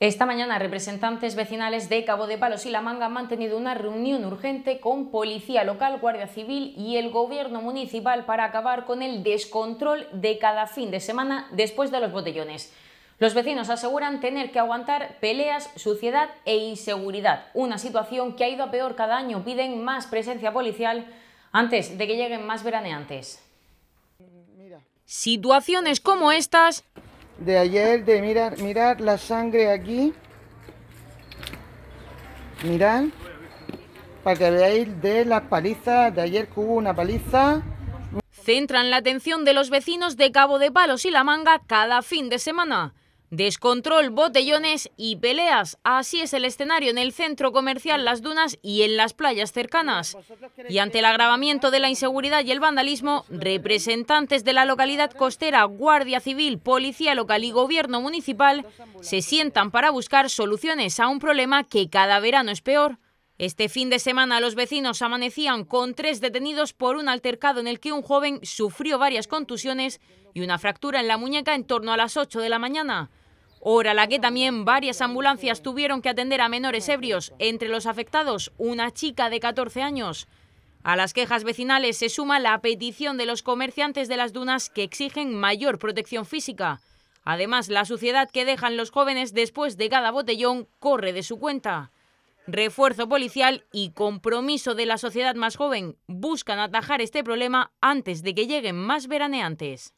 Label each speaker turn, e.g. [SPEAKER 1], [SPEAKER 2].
[SPEAKER 1] Esta mañana, representantes vecinales de Cabo de Palos y La Manga han mantenido una reunión urgente con Policía Local, Guardia Civil y el Gobierno Municipal para acabar con el descontrol de cada fin de semana después de los botellones. Los vecinos aseguran tener que aguantar peleas, suciedad e inseguridad, una situación que ha ido a peor cada año. Piden más presencia policial antes de que lleguen más veraneantes. Situaciones como estas de ayer de mirar mirar la sangre aquí mirad para que veáis de las palizas de ayer hubo una paliza centran la atención de los vecinos de Cabo de Palos y La Manga cada fin de semana Descontrol, botellones y peleas. Así es el escenario en el centro comercial Las Dunas y en las playas cercanas. Y ante el agravamiento de la inseguridad y el vandalismo, representantes de la localidad costera, Guardia Civil, Policía Local y Gobierno Municipal se sientan para buscar soluciones a un problema que cada verano es peor. Este fin de semana los vecinos amanecían con tres detenidos por un altercado en el que un joven sufrió varias contusiones y una fractura en la muñeca en torno a las 8 de la mañana la que también varias ambulancias tuvieron que atender a menores ebrios, entre los afectados una chica de 14 años. A las quejas vecinales se suma la petición de los comerciantes de las dunas que exigen mayor protección física. Además, la suciedad que dejan los jóvenes después de cada botellón corre de su cuenta. Refuerzo policial y compromiso de la sociedad más joven buscan atajar este problema antes de que lleguen más veraneantes.